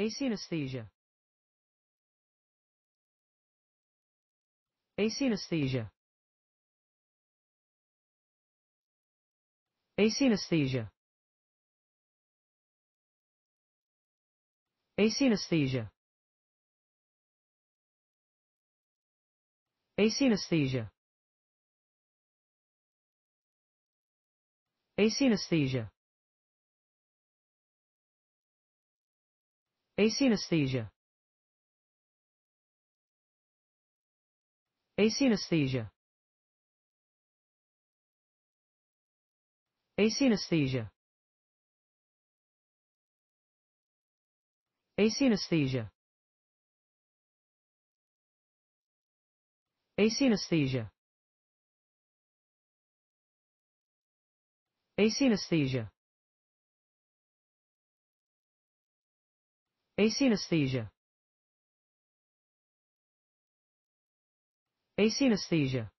AC anesthesia. AC anesthesia. AC anesthesia. anesthesia. anesthesia. anesthesia. AC anesthesia. AC anesthesia. AC anesthesia. anesthesia. anesthesia. anesthesia. AC anesthesia. anesthesia.